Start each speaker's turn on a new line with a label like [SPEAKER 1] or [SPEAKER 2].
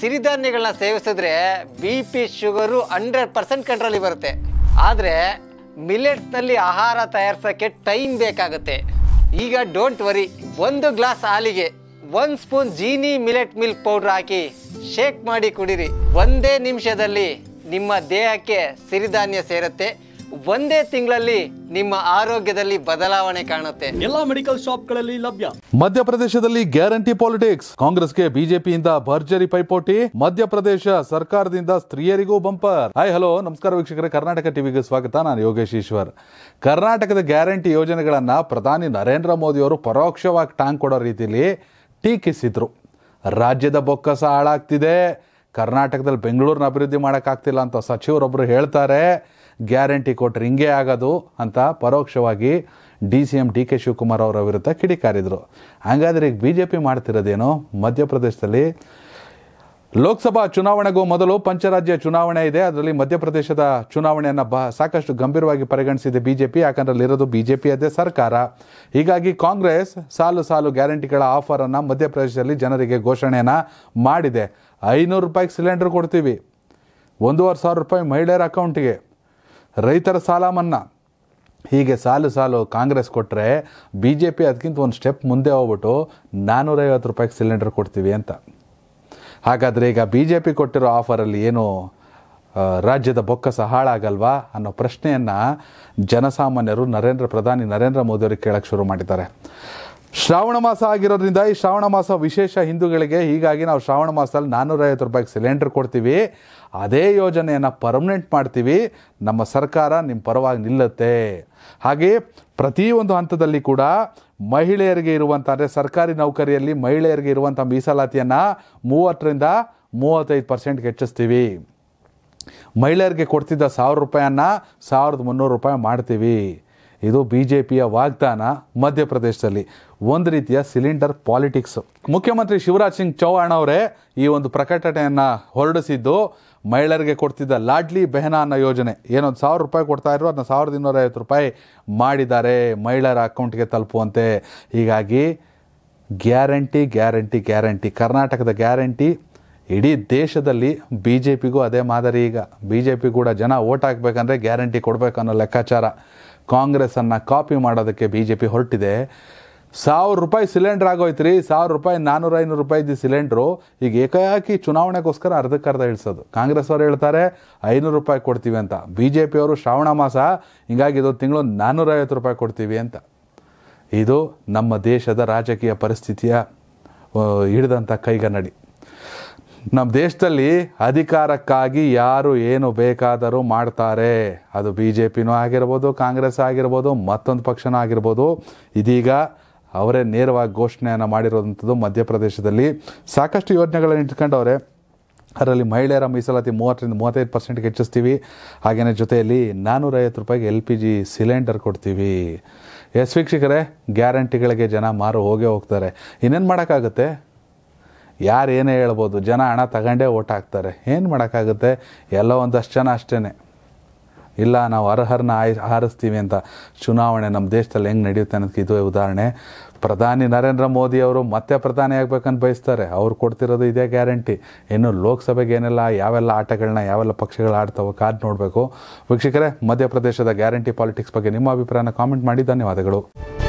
[SPEAKER 1] ಸಿರಿಧಾನ್ಯಗಳನ್ನ ಸೇವಿಸಿದ್ರೆ B P sugar hundred percent ಕಂಟ್ರೋಲಿಗೆ ಬರುತ್ತೆ ಆದರೆ ಮಿಲೆಟ್ಸ್ನಲ್ಲಿ ಆಹಾರ ತಯಾರಿಸೋಕ್ಕೆ ಟೈಮ್ ಬೇಕಾಗುತ್ತೆ ಈಗ ಡೋಂಟ್ ವರಿ ಒಂದು ಗ್ಲಾಸ್ ಹಾಲಿಗೆ ಒಂದು spoon Jeeni millet milk powder ಹಾಕಿ ಶೇಕ್ ಮಾಡಿ ಕುಡಿರಿ ಒಂದೇ ನಿಮಿಷದಲ್ಲಿ ನಿಮ್ಮ ದೇಹಕ್ಕೆ ಸಿರಿಧಾನ್ಯ ಸೇರುತ್ತೆ ಒಂದೇ ತಿಂಗಳಲ್ಲಿ ನಿಮ್ಮ ಆರೋಗ್ಯದಲ್ಲಿ ಬದಲಾವಣೆ ಕಾಣುತ್ತೆ ಎಲ್ಲಾ ಮೆಡಿಕಲ್ ಶಾಪ್ಗಳಲ್ಲಿ ಲಭ್ಯ
[SPEAKER 2] ಮಧ್ಯಪ್ರದೇಶದಲ್ಲಿ ಗ್ಯಾರಂಟಿ ಪಾಲಿಟಿಕ್ಸ್ ಕಾಂಗ್ರೆಸ್ಗೆ ಬಿಜೆಪಿಯಿಂದ ಭರ್ಜರಿ ಪೈಪೋಟಿ ಮಧ್ಯಪ್ರದೇಶ ಸರ್ಕಾರದಿಂದ ಸ್ತ್ರೀಯರಿಗೂ ಬಂಪರ್ ಹಾಯ್ ಹಲೋ ನಮಸ್ಕಾರ ವೀಕ್ಷಕರೇ ಕರ್ನಾಟಕ ಟಿವಿಗೆ ಸ್ವಾಗತ ನಾನು ಯೋಗೇಶ್ ಈಶ್ವರ್ ಕರ್ನಾಟಕದ ಗ್ಯಾರಂಟಿ ಯೋಜನೆಗಳನ್ನ ಪ್ರಧಾನಿ ನರೇಂದ್ರ ಮೋದಿ ಅವರು ಪರೋಕ್ಷವಾಗಿ ಟಾಂಗ್ ಕೊಡೋ ರೀತಿಯಲ್ಲಿ ಟೀಕಿಸಿದ್ರು ರಾಜ್ಯದ ಬೊಕ್ಕಸ ಹಾಳಾಗ್ತಿದೆ ಕರ್ನಾಟಕದಲ್ಲಿ ಬೆಂಗಳೂರನ್ನ ಅಭಿವೃದ್ಧಿ ಮಾಡೋಕ್ಕಾಗ್ತಿಲ್ಲ ಅಂತ ಸಚಿವರೊಬ್ಬರು ಹೇಳ್ತಾರೆ ಗ್ಯಾರಂಟಿ ಕೊಟ್ಟರೆ ಹಿಂಗೆ ಆಗೋದು ಅಂತ ಪರೋಕ್ಷವಾಗಿ D C M D K Shivakumar ಅವರ ವಿರುದ್ಧ ಕಿಡಿಕಾರಿದರು ಹಾಗಾದರೆ ಈಗ ಬಿ ಜೆ ಪಿ ಮಾಡ್ತಿರೋದೇನು ಮಧ್ಯಪ್ರದೇಶದಲ್ಲಿ ಲೋಕಸಭಾ ಚುನಾವಣೆಗೂ ಮೊದಲು ಪಂಚರಾಜ್ಯ ಚುನಾವಣೆ ಇದೆ ಅದರಲ್ಲಿ ಮಧ್ಯಪ್ರದೇಶದ ಚುನಾವಣೆಯನ್ನು ಬ ಸಾಕಷ್ಟು ಗಂಭೀರವಾಗಿ ಪರಿಗಣಿಸಿದೆ ಬಿಜೆಪಿ ಯಾಕಂದ್ರೆ ಅಲ್ಲಿರೋದು ಅದೇ ಸರ್ಕಾರ ಹೀಗಾಗಿ ಕಾಂಗ್ರೆಸ್ ಸಾಲು ಸಾಲು ಗ್ಯಾರಂಟಿಗಳ ಆಫರನ್ನು ಮಧ್ಯಪ್ರದೇಶದಲ್ಲಿ ಜನರಿಗೆ ಘೋಷಣೆಯನ್ನು ಮಾಡಿದೆ ಐನೂರು ರೂಪಾಯಿಗೆ ಸಿಲಿಂಡರ್ ಕೊಡ್ತೀವಿ ಒಂದೂವರೆ ಸಾವಿರ ರೂಪಾಯಿ ಮಹಿಳೆಯರ ಅಕೌಂಟಿಗೆ ರೈತರ ಸಾಲ ಮನ್ನಾ ಹೀಗೆ ಸಾಲು ಸಾಲು ಕಾಂಗ್ರೆಸ್ ಕೊಟ್ಟರೆ ಬಿ ಜೆ ಪಿ ಅದಕ್ಕಿಂತ ಒಂದು ಸ್ಟೆಪ್ ಮುಂದೆ ಹೋಗ್ಬಿಟ್ಟು ನಾನ್ನೂರೈವತ್ತು ರೂಪಾಯಿಗೆ ಸಿಲಿಂಡರ್ ಕೊಡ್ತೀವಿ ಅಂತ ಹಾಗಾದರೆ ಈಗ ಬಿ ಜೆ ಪಿ ಕೊಟ್ಟಿರೋ ಆಫರಲ್ಲಿ ಏನು ರಾಜ್ಯದ ಬೊಕ್ಕಸ ಹಾಳಾಗಲ್ವಾ ಅನ್ನೋ ಪ್ರಶ್ನೆಯನ್ನು ಜನಸಾಮಾನ್ಯರು ನರೇಂದ್ರ ಪ್ರಧಾನಿ ನರೇಂದ್ರ ಮೋದಿಯವ್ರಿಗೆ ಕೇಳಕ್ಕೆ ಶುರು ಮಾಡಿದ್ದಾರೆ ಶ್ರಾವಣ ಮಾಸ ಆಗಿರೋದ್ರಿಂದ ಈ ಶ್ರಾವಣ ಮಾಸ ವಿಶೇಷ ಹಿಂದೂಗಳಿಗೆ ಹೀಗಾಗಿ ನಾವು ಶ್ರಾವಣ ಮಾಸದಲ್ಲಿ ನಾನ್ನೂರೈವತ್ತು ರೂಪಾಯಿಗೆ ಸಿಲಿಂಡರ್ ಕೊಡ್ತೀವಿ ಅದೇ ಯೋಜನೆಯನ್ನು ಪರ್ಮನೆಂಟ್ ಮಾಡ್ತೀವಿ ನಮ್ಮ ಸರ್ಕಾರ ನಿಮ್ಮ ಪರವಾಗಿ ನಿಲ್ಲುತ್ತೆ ಹಾಗೆ ಪ್ರತಿಯೊಂದು ಹಂತದಲ್ಲಿ ಕೂಡ ಮಹಿಳೆಯರಿಗೆ ಇರುವಂಥ ಅಂದರೆ ಸರ್ಕಾರಿ ನೌಕರಿಯಲ್ಲಿ ಮಹಿಳೆಯರಿಗೆ ಇರುವಂಥ ಮೀಸಲಾತಿಯನ್ನು ಮೂವತ್ತರಿಂದ ಮೂವತ್ತೈದು ಪರ್ಸೆಂಟ್ಗೆ ಹೆಚ್ಚಿಸ್ತೀವಿ ಮಹಿಳೆಯರಿಗೆ ಕೊಡ್ತಿದ್ದ ಸಾವಿರ ರೂಪಾಯಿಯನ್ನು ಸಾವಿರದ ಮುನ್ನೂರು ರೂಪಾಯಿ ಮಾಡ್ತೀವಿ ಇದು ಬಿ ಜೆ ಪಿಯ ವಾಗ್ದಾನ ಮಧ್ಯಪ್ರದೇಶದಲ್ಲಿ ಒಂದು ರೀತಿಯ ಸಿಲಿಂಡರ್ ಪಾಲಿಟಿಕ್ಸ್ ಮುಖ್ಯಮಂತ್ರಿ ಶಿವರಾಜ್ ಸಿಂಗ್ ಚೌಹಾಣ್ ಅವರೇ ಈ ಒಂದು ಪ್ರಕಟಣೆಯನ್ನು ಹೊರಡಿಸಿದ್ದು ಮಹಿಳೆಯರಿಗೆ ಕೊಡ್ತಿದ್ದ ಲಾಡ್ಲಿ ಬೆಹನ ಅನ್ನೋ ಯೋಜನೆ ಏನೊಂದು ಸಾವಿರ ರೂಪಾಯಿ ಕೊಡ್ತಾ ಇದ್ರು ಅದನ್ನ ಸಾವಿರದ ಇನ್ನೂರ ಐವತ್ತು ರೂಪಾಯಿ ಮಾಡಿದ್ದಾರೆ ಮಹಿಳೆಯರ ಅಕೌಂಟ್ಗೆ ತಲುಪುವಂತೆ ಹೀಗಾಗಿ ಗ್ಯಾರಂಟಿ ಗ್ಯಾರಂಟಿ ಗ್ಯಾರಂಟಿ ಕರ್ನಾಟಕದ ಗ್ಯಾರಂಟಿ ಇಡೀ ದೇಶದಲ್ಲಿ ಬಿ ಜೆ ಪಿಗೂ ಅದೇ ಮಾದರಿ ಈಗ ಬಿ ಜೆ ಪಿ ಕೂಡ ಜನ ಓಟ್ ಹಾಕ್ಬೇಕಂದ್ರೆ ಗ್ಯಾರಂಟಿ ಕೊಡಬೇಕು ಅನ್ನೋ ಲೆಕ್ಕಾಚಾರ ಕಾಂಗ್ರೆಸ್ಸನ್ನು ಕಾಪಿ ಮಾಡೋದಕ್ಕೆ ಬಿ ಜೆ ಪಿ ಹೊರಟಿದೆ ಸಾವಿರ ರೂಪಾಯಿ ಸಿಲಿಂಡ್ರ್ ಆಗೋಯ್ತು ರೀ ಸಾವಿರ ರೂಪಾಯಿ ನಾನ್ನೂರ ಐನೂರು ರೂಪಾಯಿದ್ದು ಸಿಲಿಂಡ್ರು ಈಗ ಏಕಾಏಕಿ ಚುನಾವಣೆಗೋಸ್ಕರ ಅರ್ಧಕ್ಕರ್ಧ ಇಳಿಸೋದು ಕಾಂಗ್ರೆಸ್ ಅವರು ಹೇಳ್ತಾರೆ ಐನೂರು ರೂಪಾಯಿ ಕೊಡ್ತೀವಿ ಅಂತ ಬಿ ಜೆ ಪಿಯವರು ಶ್ರಾವಣ ಮಾಸ ಹಿಂಗಾಗಿ ಇದು ತಿಂಗಳು ನಾನ್ನೂರೈವತ್ತು ರೂಪಾಯಿ ಕೊಡ್ತೀವಿ ಅಂತ ಇದು ನಮ್ಮ ದೇಶದ ರಾಜಕೀಯ ಪರಿಸ್ಥಿತಿಯ ಹಿಡಿದಂಥ ಕೈಗನ್ನಡಿ ನಮ್ಮ ದೇಶದಲ್ಲಿ ಅಧಿಕಾರಕ್ಕಾಗಿ ಯಾರು ಏನು ಬೇಕಾದರೂ ಮಾಡ್ತಾರೆ ಅದು ಬಿ ಜೆ ಪಿನೂ ಆಗಿರ್ಬೋದು ಕಾಂಗ್ರೆಸ್ ಆಗಿರ್ಬೋದು ಮತ್ತೊಂದು ಪಕ್ಷನೂ ಆಗಿರ್ಬೋದು ಇದೀಗ ಅವರೇ ನೇರವಾಗಿ ಘೋಷಣೆಯನ್ನು ಮಾಡಿರೋದಂಥದ್ದು ಮಧ್ಯಪ್ರದೇಶದಲ್ಲಿ ಸಾಕಷ್ಟು ಯೋಜನೆಗಳನ್ನು ಇಟ್ಕೊಂಡವ್ರೆ ಅದರಲ್ಲಿ ಮಹಿಳೆಯರ ಮೀಸಲಾತಿ ಮೂವತ್ತರಿಂದ ಮೂವತ್ತೈದು ಪರ್ಸೆಂಟ್ಗೆ ಹೆಚ್ಚಿಸ್ತೀವಿ ಹಾಗೆಯೇ ಜೊತೆಯಲ್ಲಿ ನಾನ್ನೂರೈವತ್ತು ರೂಪಾಯಿಗೆ ಎಲ್ ಪಿ ಜಿ ಸಿಲಿಂಡರ್ ಕೊಡ್ತೀವಿ ಎಸ್ ವೀಕ್ಷಕರೇ ಗ್ಯಾರಂಟಿಗಳಿಗೆ ಜನ ಮಾರು ಹೋಗೇ ಹೋಗ್ತಾರೆ ಇನ್ನೇನು ಮಾಡೋಕ್ಕಾಗುತ್ತೆ ಯಾರು ಏನೇ ಹೇಳ್ಬೋದು ಜನ ಹಣ ತಗೊಂಡೇ ಓಟ್ ಹಾಕ್ತಾರೆ ಏನು ಮಾಡೋಕ್ಕಾಗುತ್ತೆ ಎಲ್ಲ ಒಂದಷ್ಟು ಜನ ಅಷ್ಟೇ ಇಲ್ಲ ನಾವು ಅರ್ಹರನ್ನ ಆಯ್ ಆರಿಸ್ತೀವಿ ಅಂತ ಚುನಾವಣೆ ನಮ್ಮ ದೇಶದಲ್ಲಿ ಹೆಂಗೆ ನಡೆಯುತ್ತೆ ಅನ್ನೋದಕ್ಕೆ ಇದು ಉದಾಹರಣೆ ಪ್ರಧಾನಿ ನರೇಂದ್ರ ಮೋದಿ ಅವರು ಮತ್ತೆ ಪ್ರಧಾನಿ ಆಗ್ಬೇಕಂತ ಬಯಸ್ತಾರೆ ಅವ್ರು ಕೊಡ್ತಿರೋದು ಇದೇ ಗ್ಯಾರಂಟಿ ಇನ್ನು ಲೋಕಸಭೆಗೆ ಏನೆಲ್ಲ ಯಾವೆಲ್ಲ ಆಟಗಳನ್ನ ಯಾವೆಲ್ಲ ಪಕ್ಷಗಳು ಆಡ್ತಾವೆ ಕಾದು ನೋಡಬೇಕು ವೀಕ್ಷಕರೇ ಮಧ್ಯಪ್ರದೇಶದ ಗ್ಯಾರಂಟಿ ಪಾಲಿಟಿಕ್ಸ್ ಬಗ್ಗೆ ನಿಮ್ಮ ಅಭಿಪ್ರಾಯನ ಕಾಮೆಂಟ್ ಮಾಡಿ ಧನ್ಯವಾದಗಳು